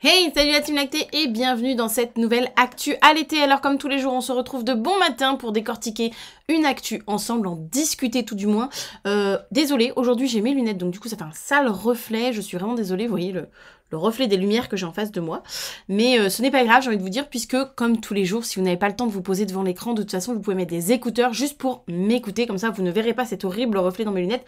Hey, salut la team lactée et bienvenue dans cette nouvelle actu à l'été. Alors comme tous les jours, on se retrouve de bon matin pour décortiquer une actu ensemble, en discuter tout du moins. Euh, désolée, aujourd'hui j'ai mes lunettes, donc du coup ça fait un sale reflet. Je suis vraiment désolée, vous voyez le, reflet des lumières que j'ai en face de moi. Mais euh, ce n'est pas grave, j'ai envie de vous dire, puisque comme tous les jours, si vous n'avez pas le temps de vous poser devant l'écran, de toute façon, vous pouvez mettre des écouteurs juste pour m'écouter, comme ça vous ne verrez pas cet horrible reflet dans mes lunettes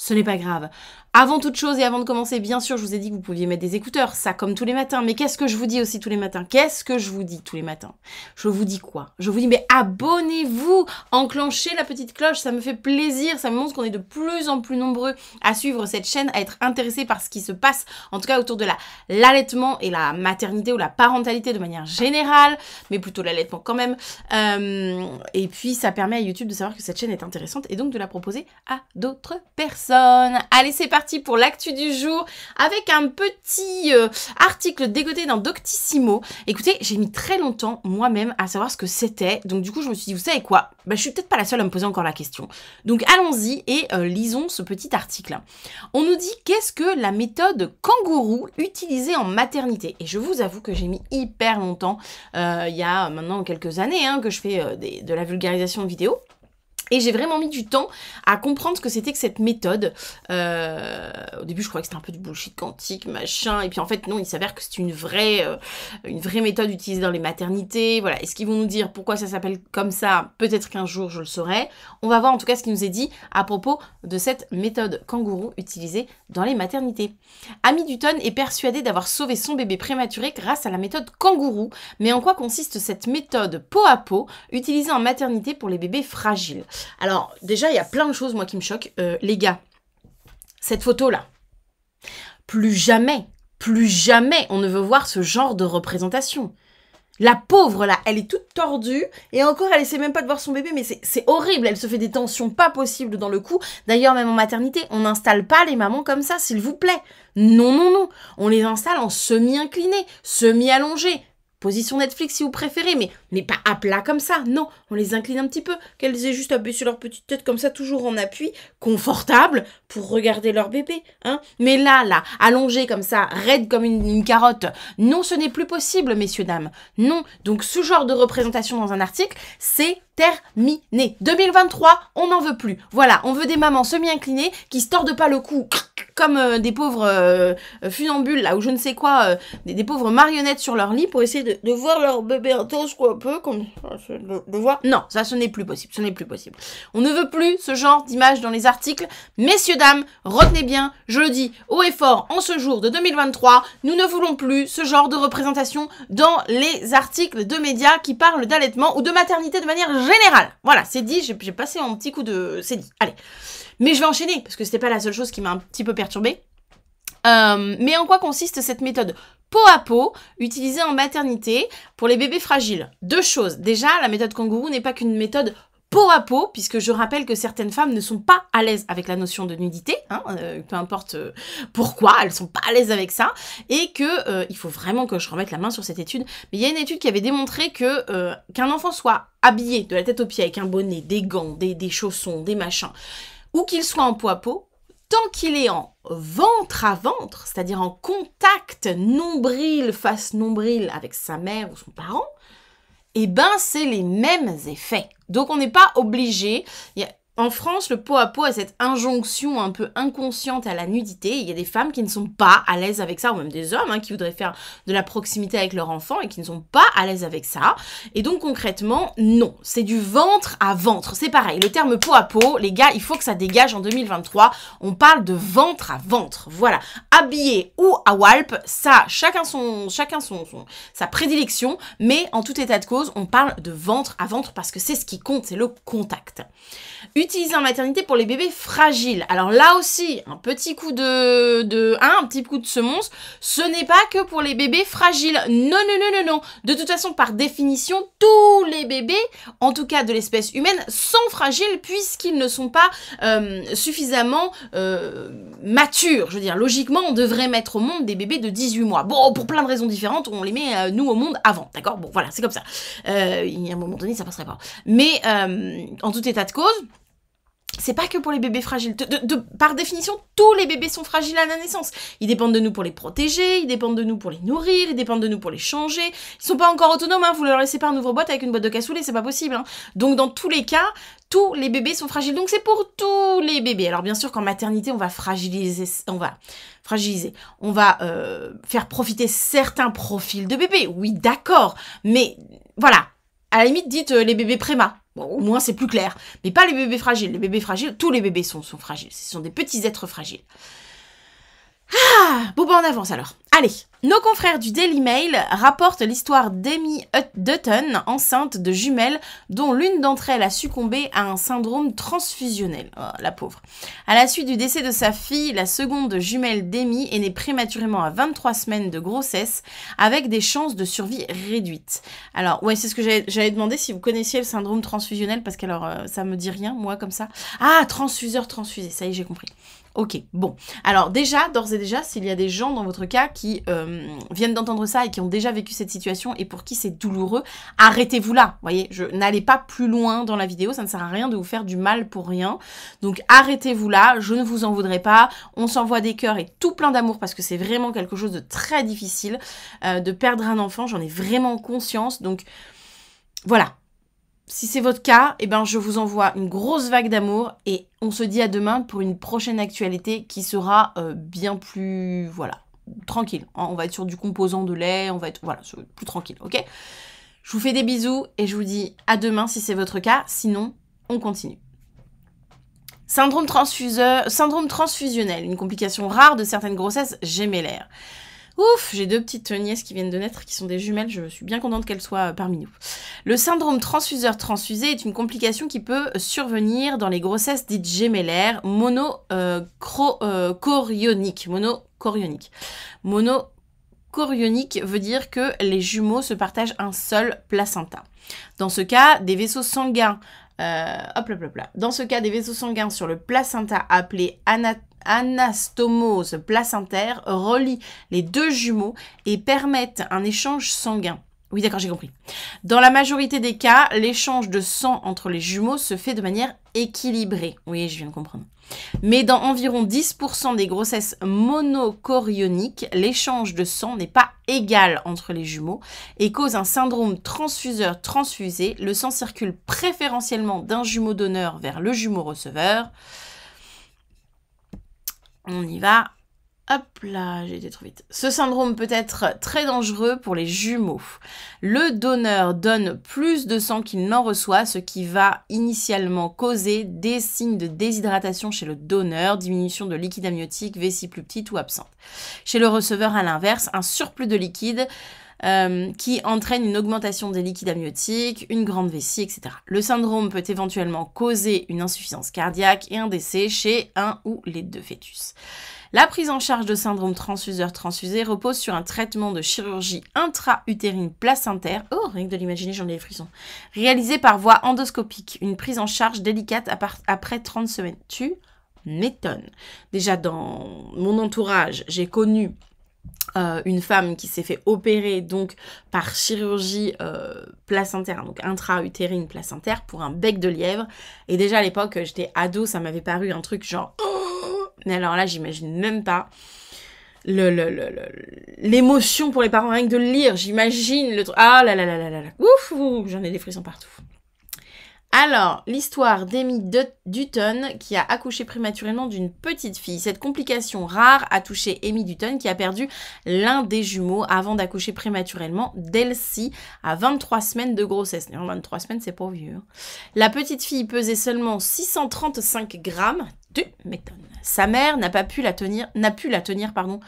ce n'est pas grave. Avant toute chose et avant de commencer, bien sûr, je vous ai dit que vous pouviez mettre des écouteurs, ça comme tous les matins. Mais qu'est-ce que je vous dis aussi tous les matins Qu'est-ce que je vous dis tous les matins Je vous dis quoi Je vous dis mais abonnez-vous, enclenchez la petite cloche, ça me fait plaisir, ça me montre qu'on est de plus en plus nombreux à suivre cette chaîne, à être intéressés par ce qui se passe, en tout cas autour de l'allaitement et la maternité ou la parentalité de manière générale, mais plutôt l'allaitement quand même. Euh, et puis ça permet à YouTube de savoir que cette chaîne est intéressante et donc de la proposer à d'autres personnes. Allez, c'est parti pour l'actu du jour avec un petit euh, article dégoté dans Doctissimo. Écoutez, j'ai mis très longtemps moi-même à savoir ce que c'était. Donc du coup, je me suis dit, vous savez quoi Je bah, Je suis peut-être pas la seule à me poser encore la question. Donc allons-y et euh, lisons ce petit article. On nous dit qu'est-ce que la méthode kangourou utilisée en maternité. Et je vous avoue que j'ai mis hyper longtemps, euh, il y a maintenant quelques années hein, que je fais de la vulgarisation vidéo. Et j'ai vraiment mis du temps à comprendre ce que c'était que cette méthode. Euh, au début, je croyais que c'était un peu du bullshit quantique, machin. Et puis en fait, non, il s'avère que c'est une vraie, euh, une vraie méthode utilisée dans les maternités. Voilà. Est-ce qu'ils vont nous dire pourquoi ça s'appelle comme ça Peut-être qu'un jour, je le saurai. On va voir en tout cas ce qu'il nous est dit à propos de cette méthode kangourou utilisée dans les maternités. Amy Dutton est persuadée d'avoir sauvé son bébé prématuré grâce à la méthode kangourou. Mais en quoi consiste cette méthode peau à peau utilisée en maternité pour les bébés fragiles alors, déjà, il y a plein de choses, moi, qui me choquent. Euh, les gars, cette photo-là, plus jamais, plus jamais on ne veut voir ce genre de représentation. La pauvre, là, elle est toute tordue. Et encore, elle essaie même pas de voir son bébé, mais c'est horrible. Elle se fait des tensions pas possibles dans le cou. D'ailleurs, même en maternité, on n'installe pas les mamans comme ça, s'il vous plaît. Non, non, non. On les installe en semi-incliné, semi-allongé, position Netflix si vous préférez, mais, mais pas à plat comme ça. Non, on les incline un petit peu, qu'elles aient juste à sur leur petite tête comme ça, toujours en appui, confortable, pour regarder leur bébé. Hein. Mais là, là, allongée comme ça, raide comme une, carotte, non, ce n'est plus possible, messieurs, dames. Non, donc ce genre de représentation dans un article, c'est terminé. 2023, on n'en veut plus. Voilà, on veut des mamans semi-inclinées qui se tordent pas le cou comme euh, des pauvres euh, euh, funambules là ou je ne sais quoi, des, pauvres marionnettes sur leur lit pour essayer de, voir leur bébé je crois un peu comme de, de, voir. Non, ça ce n'est plus possible, ce n'est plus possible. On ne veut plus ce genre d'image dans les articles. Messieurs dames, retenez bien, je le dis haut et fort en ce jour de 2023, nous ne voulons plus ce genre de représentation dans les articles de médias qui parlent d'allaitement ou de maternité de manière générale. Voilà, c'est dit, j'ai passé un petit coup de c'est dit. Allez. Mais je vais enchaîner, parce que c'était pas la seule chose qui m'a un petit peu perturbée. Euh, mais en quoi consiste cette méthode peau à peau utilisée en maternité pour les bébés fragiles Deux choses. Déjà, la méthode kangourou n'est pas qu'une méthode peau à peau, puisque je rappelle que certaines femmes ne sont pas à l'aise avec la notion de nudité, hein, euh, peu importe euh, pourquoi, elles sont pas à l'aise avec ça, et que il faut vraiment que je remette la main sur cette étude. Mais il y a une étude qui avait démontré que qu'un enfant soit habillé de la tête aux pieds avec un bonnet, des gants, des chaussons, des machins, ou qu'il soit en poids-peau, tant qu'il est en ventre à ventre, c'est-à-dire en contact nombril face nombril avec sa mère ou son parent, eh ben c'est les mêmes effets. Donc on n'est pas obligé. En France, le pot à peau a cette injonction un peu inconsciente à la nudité. Il y a des femmes qui ne sont pas à l'aise avec ça, ou même des hommes hein, qui voudraient faire de la proximité avec leur enfant et qui ne sont pas à l'aise avec ça. Et donc concrètement, non, c'est du ventre à ventre. C'est pareil, le terme pot à peau, les gars, il faut que ça dégage en 2023. On parle de ventre à ventre. Voilà, habillé ou à walp, ça, chacun son, chacun son, sa prédilection, mais en tout état de cause, on parle de ventre à ventre parce que c'est ce qui compte, c'est le contact. Utiliser en maternité pour les bébés fragiles. Alors là aussi, un petit coup de, hein, un petit coup de semonce, ce n'est pas que pour les bébés fragiles. Non, non, non, non, non. De toute façon, par définition, tous les bébés, en tout cas de l'espèce humaine, sont fragiles puisqu'ils ne sont pas euh, suffisamment euh, matures. Je veux dire, logiquement, on devrait mettre au monde des bébés de 18 mois. Bon, pour plein de raisons différentes, on les met euh, nous au monde avant, d'accord Bon, voilà, c'est comme ça. il y a un moment donné, ça passerait pas. Mais en tout état de cause, c'est pas que pour les bébés fragiles. De, par définition, tous les bébés sont fragiles à la naissance. Ils dépendent de nous pour les protéger, ils dépendent de nous pour les nourrir, ils dépendent de nous pour les changer. Ils sont pas encore autonomes, hein. vous leur laissez pas un nouveau boîte avec une boîte de cassoulet, c'est pas possible. Hein. Donc dans tous les cas, tous les bébés sont fragiles. Donc c'est pour tous les bébés. Alors bien sûr qu'en maternité, on va fragiliser, on va fragiliser, on va euh, faire profiter certains profils de bébés. Oui, d'accord, mais voilà. À la limite, dites euh, les bébés préma Bon, au moins c'est plus clair. Mais pas les bébés fragiles. Les bébés fragiles, tous les bébés sont, fragiles. Ce sont des petits êtres fragiles. Ah Bon, bah on avance alors nos confrères du Daily Mail rapportent l'histoire d'Amy Dutton, enceinte de jumelles, dont l'une d'entre elles a succombé à un syndrome transfusionnel. Oh, la pauvre. À la suite du décès de sa fille, la seconde jumelle d'Amy est née prématurément à 23 semaines de grossesse, avec des chances de survie réduites. Alors, ouais, c'est ce que j'allais demander si vous connaissiez le syndrome transfusionnel, parce que alors, euh, ça me dit rien, moi, comme ça. Ah, transfuseur transfusé, ça y est, j'ai compris. Ok, bon. Alors déjà, d'ores et déjà, s'il y a des gens dans votre cas qui euh, viennent d'entendre ça et qui ont déjà vécu cette situation et pour qui c'est douloureux, arrêtez-vous là. Vous Voyez, je n'allez pas plus loin dans la vidéo, ça ne sert à rien de vous faire du mal pour rien. Donc arrêtez-vous là, je ne vous en voudrais pas. On s'envoie des cœurs et tout plein d'amour parce que c'est vraiment quelque chose de très difficile euh, de perdre un enfant. J'en ai vraiment conscience. Donc voilà, si c'est votre cas, eh ben, je vous envoie une grosse vague d'amour et on se dit à demain pour une prochaine actualité qui sera euh, bien plus, voilà, tranquille. Hein, on va être sur du composant de lait, on va être, voilà, plus tranquille, ok Je vous fais des bisous et je vous dis à demain si c'est votre cas, sinon, on continue. Syndrome, syndrome transfusionnel, une complication rare de certaines grossesses gémellaires. Ouf, j'ai deux petites nièces qui viennent de naître, qui sont des jumelles, je suis bien contente qu'elles soient euh, parmi nous. Le syndrome transfuseur-transfusé est une complication qui peut survenir dans les grossesses dites gémellaires monochorioniques. Euh, euh, Monochorionique veut dire que les jumeaux se partagent un seul placenta. Dans ce cas, des vaisseaux sanguins, hop, Dans ce cas, des vaisseaux sanguins sur le placenta appelé anatomique anastomose placentaire relie les deux jumeaux et permettent un échange sanguin. Oui, d'accord, j'ai compris. Dans la majorité des cas, l'échange de sang entre les jumeaux se fait de manière équilibrée. Oui, je viens de comprendre. Mais dans environ 10% des grossesses monochorioniques, l'échange de sang n'est pas égal entre les jumeaux et cause un syndrome transfuseur-transfusé. Le sang circule préférentiellement d'un jumeau donneur vers le jumeau receveur. On y va. Hop là, j'ai été trop vite. Ce syndrome peut être très dangereux pour les jumeaux. Le donneur donne plus de sang qu'il n'en reçoit, ce qui va initialement causer des signes de déshydratation chez le donneur, diminution de liquide amniotique, vessie plus petite ou absente. Chez le receveur, à l'inverse, un surplus de liquide euh, qui entraîne une augmentation des liquides amniotiques, une grande vessie, etc. Le syndrome peut éventuellement causer une insuffisance cardiaque et un décès chez un ou les deux fœtus. La prise en charge de syndrome transfuseur-transfusé repose sur un traitement de chirurgie intra-utérine placentaire, oh rien que de l'imaginer j'en ai les frissons, réalisé par voie endoscopique, une prise en charge délicate après 30 semaines. Tu m'étonnes. Déjà dans mon entourage, j'ai connu euh, une femme qui s'est fait opérer donc par chirurgie euh, placentaire, hein, donc intra-utérine placentaire pour un bec de lièvre. Et déjà à l'époque, j'étais ado, ça m'avait paru un truc genre. Oh Mais alors là, j'imagine même pas l'émotion le, le, pour les parents rien que de le lire. J'imagine le truc. Ah là là là là là là. ouf j'en ai des frissons partout. Alors, l'histoire d'Emmy Dutton qui a accouché prématurément d'une petite fille. Cette complication rare a touché Amy Dutton qui a perdu l'un des jumeaux avant d'accoucher prématurément d'Elsie à 23 semaines de grossesse. Non, 23 semaines, c'est pas vieux. Hein. La petite fille pesait seulement 635 grammes. Tu m'étonnes. Sa mère n'a pas pu la tenir, n'a pu la tenir, pardon,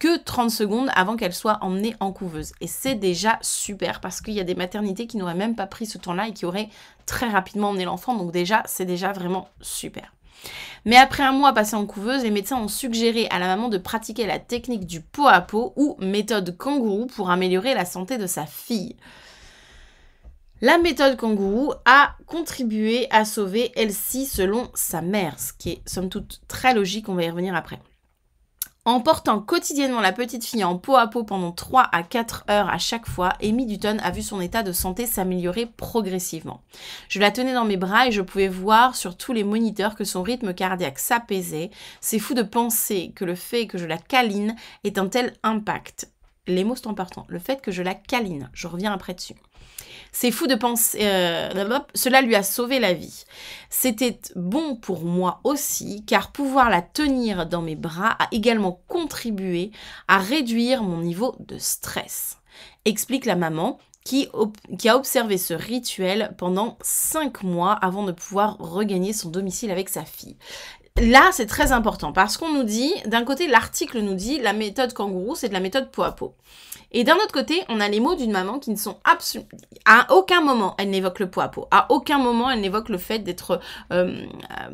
que 30 secondes avant qu'elle soit emmenée en couveuse. Et c'est déjà super parce qu'il y a des maternités qui n'auraient même pas pris ce temps-là et qui auraient très rapidement emmené l'enfant. Donc déjà, c'est déjà vraiment super. Mais après un mois passé en couveuse, les médecins ont suggéré à la maman de pratiquer la technique du pot à pot ou méthode kangourou pour améliorer la santé de sa fille. La méthode kangourou a contribué à sauver Elsie selon sa mère, ce qui est somme toute très logique, on va y revenir après en portant quotidiennement la petite fille en peau à peau pendant 3 à 4 heures à chaque fois, Amy Dutton a vu son état de santé s'améliorer progressivement. Je la tenais dans mes bras et je pouvais voir sur tous les moniteurs que son rythme cardiaque s'apaisait. C'est fou de penser que le fait que je la câline ait un tel impact les mots sont importants, le fait que je la câline, je reviens après dessus. C'est fou de penser, euh, cela lui a sauvé la vie. C'était bon pour moi aussi, car pouvoir la tenir dans mes bras a également contribué à réduire mon niveau de stress, explique la maman qui, qui a observé ce rituel pendant cinq mois avant de pouvoir regagner son domicile avec sa fille. Là, c'est très important parce qu'on nous dit, d'un côté, l'article nous dit la méthode kangourou, c'est de la méthode peau à peau. Et d'un autre côté, on a les mots d'une maman qui ne sont absolument... À aucun moment, elle n'évoque le peau à peau. À aucun moment, elle n'évoque le fait d'être euh, euh,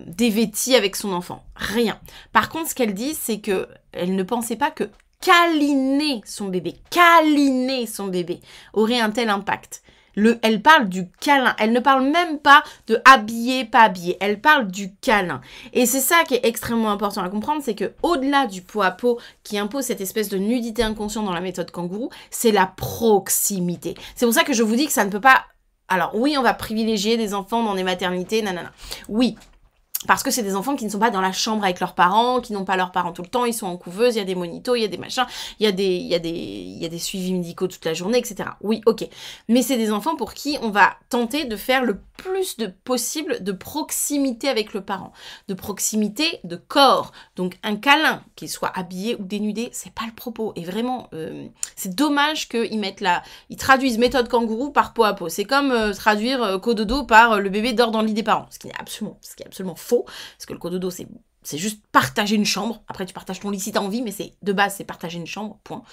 dévêtie avec son enfant. Rien. Par contre, ce qu'elle dit, c'est que elle ne pensait pas que câliner son bébé, câliner son bébé aurait un tel impact elle parle du câlin. Elle ne parle même pas de habiller, pas habiller. Elle parle du câlin. Et c'est ça qui est extrêmement important à comprendre, c'est que au-delà du peau à peau qui impose cette espèce de nudité inconsciente dans la méthode kangourou, c'est la proximité. C'est pour ça que je vous dis que ça ne peut pas alors oui, on va privilégier des enfants dans des maternités, nanana. Oui, parce que c'est des enfants qui ne sont pas dans la chambre avec leurs parents, qui n'ont pas leurs parents tout le temps, ils sont en couveuse, il y a des monitos, il y a des machins, il y a des, il y des, il y des suivis médicaux toute la journée, etc. Oui, ok. Mais c'est des enfants pour qui on va tenter de faire le plus de possible de proximité avec le parent, de proximité de corps. Donc un câlin, qu'il soit habillé ou dénudé, c'est pas le propos. Et vraiment, euh, c'est dommage qu'ils mettent la, ils traduisent méthode kangourou par peau à peau. C'est comme euh, traduire euh, cododo par le bébé dort dans le lit des parents, ce qui est absolument, ce qui est absolument faux, parce que le cododo, c'est c'est juste partager une chambre. Après, tu partages ton lit si t'as envie, mais c'est de base, c'est partager une chambre, point.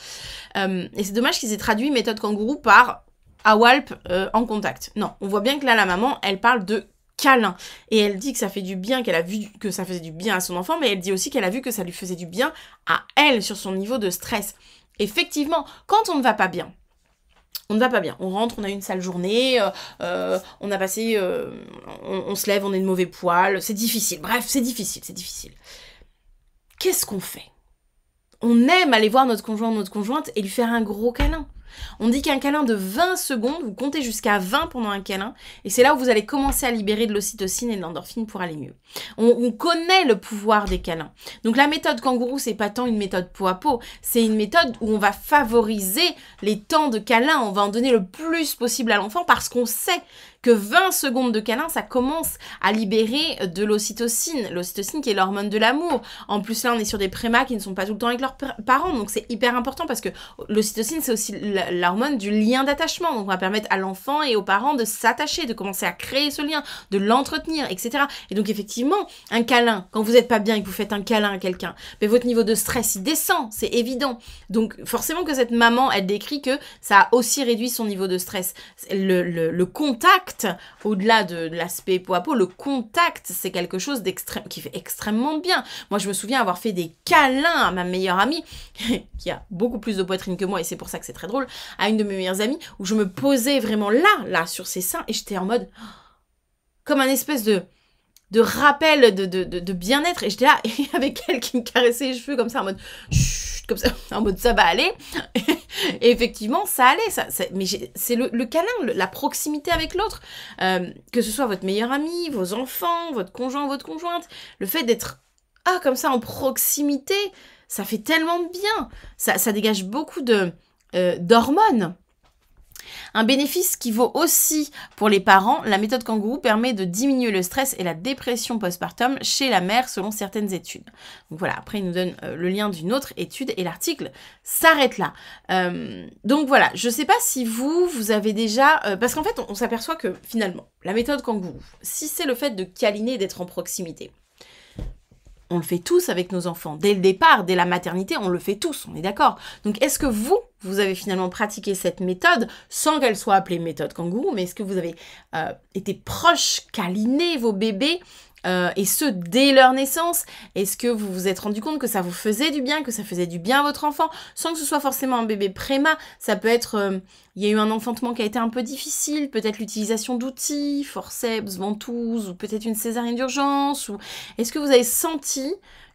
Euh, et c'est dommage qu'ils aient traduit méthode kangourou par Awalp euh, en contact. Non, on voit bien que là, la maman, elle parle de câlin. Et elle dit que ça fait du bien, qu'elle a vu que ça faisait du bien à son enfant, mais elle dit aussi qu'elle a vu que ça lui faisait du bien à elle sur son niveau de stress. Effectivement, quand on ne va pas bien, on ne va pas bien. On rentre, on a une sale journée, euh, euh, on a passé, euh, on, se lève, on est de mauvais poil, c'est difficile. Bref, c'est difficile, c'est difficile. Qu'est-ce qu'on fait On aime aller voir notre conjoint, notre conjointe et lui faire un gros câlin. On dit qu'un câlin de 20 secondes, vous comptez jusqu'à 20 pendant un câlin, et c'est là où vous allez commencer à libérer de l'ocytocine et de l'endorphine pour aller mieux. On, connaît le pouvoir des câlins. Donc la méthode kangourou, c'est pas tant une méthode peau à peau, c'est une méthode où on va favoriser les temps de câlins, on va en donner le plus possible à l'enfant parce qu'on sait que 20 secondes de câlin, ça commence à libérer de l'ocytocine, l'ocytocine qui est l'hormone de l'amour. En plus, là, on est sur des prémas qui ne sont pas tout le temps avec leurs parents, donc c'est hyper important parce que l'ocytocine, c'est aussi l'hormone du lien d'attachement. Donc, on va permettre à l'enfant et aux parents de s'attacher, de commencer à créer ce lien, de l'entretenir, etc. Et donc, effectivement, un câlin, quand vous n'êtes pas bien et que vous faites un câlin à quelqu'un, mais votre niveau de stress, il descend, c'est évident. Donc, forcément que cette maman, elle décrit que ça a aussi réduit son niveau de stress. le contact au-delà de, l'aspect peau à peau, le contact, c'est quelque chose d'extrême qui fait extrêmement bien. Moi, je me souviens avoir fait des câlins à ma meilleure amie, qui a beaucoup plus de poitrine que moi, et c'est pour ça que c'est très drôle, à une de mes meilleures amies, où je me posais vraiment là, là, sur ses seins, et j'étais en mode comme un espèce de de rappel de, bien-être et j'étais là et avec elle qui me caressait les cheveux comme ça en mode comme ça, en mode ça va aller. et effectivement, ça allait. mais c'est le, câlin, la proximité avec l'autre. Euh, que ce soit votre meilleur ami, vos enfants, votre conjoint, votre conjointe. Le fait d'être ah, comme ça en proximité, ça fait tellement de bien. Ça, dégage beaucoup de euh, d'hormones. Un bénéfice qui vaut aussi pour les parents, la méthode kangourou permet de diminuer le stress et la dépression postpartum chez la mère selon certaines études. Donc voilà, après il nous donne euh, le lien d'une autre étude et l'article s'arrête là. Euh, donc voilà, je ne sais pas si vous, vous avez déjà... Euh, parce qu'en fait, on, s'aperçoit que finalement, la méthode kangourou, si c'est le fait de câliner d'être en proximité, on le fait tous avec nos enfants. Dès le départ, dès la maternité, on le fait tous, on est d'accord. Donc est-ce que vous, vous avez finalement pratiqué cette méthode sans qu'elle soit appelée méthode kangourou, mais est-ce que vous avez euh, été proche, câliné vos bébés euh, et ce dès leur naissance Est-ce que vous vous êtes rendu compte que ça vous faisait du bien, que ça faisait du bien à votre enfant, sans que ce soit forcément un bébé préma Ça peut être, euh, il y a eu un enfantement qui a été un peu difficile, peut-être l'utilisation d'outils, forceps, ventouses, ou peut-être une césarienne d'urgence, ou est-ce que vous avez senti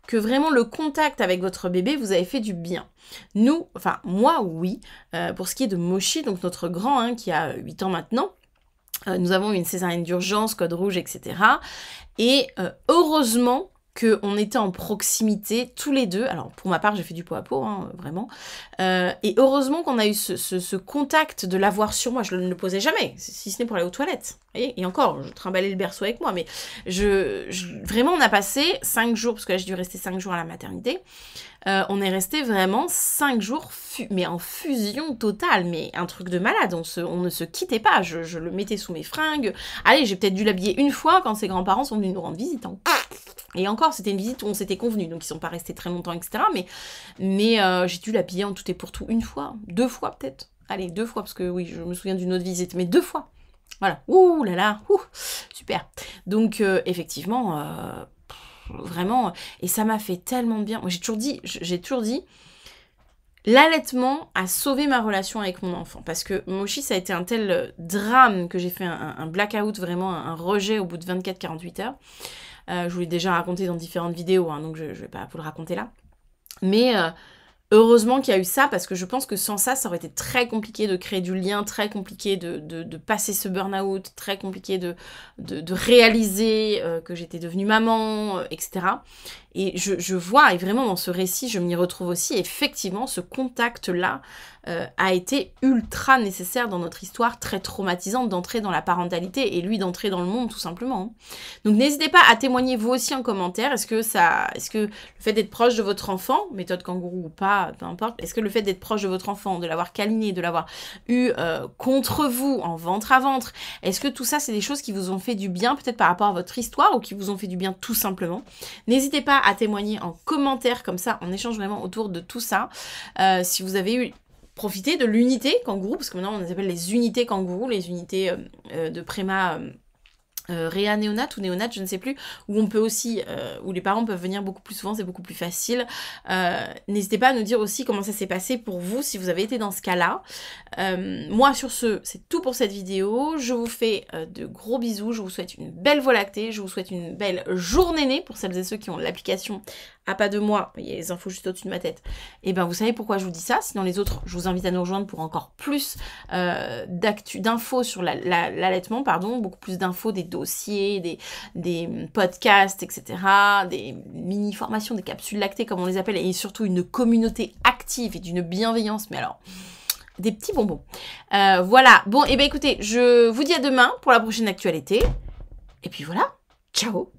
que vraiment le contact avec votre bébé vous avait fait du bien. Nous, enfin moi oui, euh, pour ce qui est de Moshi, donc notre grand hein, qui a 8 ans maintenant, euh, nous avons une césarienne d'urgence, code rouge, etc. Et euh, heureusement, qu'on était en proximité tous les deux. Alors pour ma part, j'ai fait du pot à pot, hein, vraiment. Euh, et heureusement qu'on a eu ce, contact de l'avoir sur moi. Je ne le posais jamais, si ce n'est pour aller aux toilettes. Et, encore, je trimballais le berceau avec moi, mais vraiment on a passé cinq jours, parce que là j'ai dû rester cinq jours à la maternité. Euh, on est resté vraiment cinq jours, mais en fusion totale, mais un truc de malade. On, on ne se quittait pas. Je, le mettais sous mes fringues. Allez, j'ai peut-être dû l'habiller une fois quand ses grands-parents sont venus nous rendre visite. Hein. Et encore, c'était une visite où on s'était convenu, donc ils sont pas restés très longtemps, etc. Mais, mais euh, j'ai dû l'habiller en tout et pour tout une fois, deux fois peut-être. Allez, deux fois, parce que oui, je me souviens d'une autre visite, mais deux fois. Voilà. Ouh là là, super. Donc euh, effectivement, vraiment, et ça m'a fait tellement de bien. J'ai toujours dit, j'ai toujours dit, l'allaitement a sauvé ma relation avec mon enfant. Parce que Moshi, ça a été un tel euh, drame que j'ai fait un, blackout, vraiment un, rejet au bout de 24-48 heures. Euh, je vous l'ai déjà raconté dans différentes vidéos, hein, donc je ne vais pas vous le raconter là. Mais euh, Heureusement qu'il y a eu ça parce que je pense que sans ça, ça aurait été très compliqué de créer du lien, très compliqué de, de, de passer ce burn-out, très compliqué de, de réaliser euh, que j'étais devenue maman, euh, etc. Et je, vois, et vraiment dans ce récit, je m'y retrouve aussi, effectivement, ce contact-là euh, a été ultra nécessaire dans notre histoire très traumatisante d'entrer dans la parentalité et lui d'entrer dans le monde tout simplement. Donc n'hésitez pas à témoigner vous aussi en commentaire. Est-ce que ça, est que le fait d'être proche de votre enfant, méthode kangourou ou pas, peu importe, est-ce que le fait d'être proche de votre enfant, de l'avoir câliné, de l'avoir eu euh, contre vous en ventre à ventre, est-ce que tout ça c'est des choses qui vous ont fait du bien peut-être par rapport à votre histoire ou qui vous ont fait du bien tout simplement N'hésitez pas à témoigner en commentaire, comme ça on échange vraiment autour de tout ça. Euh, si vous avez eu profité de l'unité kangourou, parce que maintenant on les appelle les unités kangourou, les unités euh, euh, de préma. Euh, réa néonate ou néonate, je ne sais plus, où on peut aussi, euh, où les parents peuvent venir beaucoup plus souvent, c'est beaucoup plus facile. Euh, n'hésitez pas à nous dire aussi comment ça s'est passé pour vous si vous avez été dans ce cas-là. moi, sur ce, c'est tout pour cette vidéo. Je vous fais de gros bisous. Je vous souhaite une belle voie lactée. Je vous souhaite une belle journée née pour celles et ceux qui ont l'application à pas de moi. Il y a les infos juste au-dessus de ma tête. Et eh ben, vous savez pourquoi je vous dis ça. Sinon, les autres, je vous invite à nous rejoindre pour encore plus d'infos sur l'allaitement, pardon, beaucoup plus d'infos des dos dossiers, des, podcasts, etc., des mini-formations, des capsules lactées comme on les appelle, et surtout une communauté active et d'une bienveillance, mais alors des petits bonbons. Euh, voilà, bon, et eh ben écoutez, je vous dis à demain pour la prochaine actualité, et puis voilà, ciao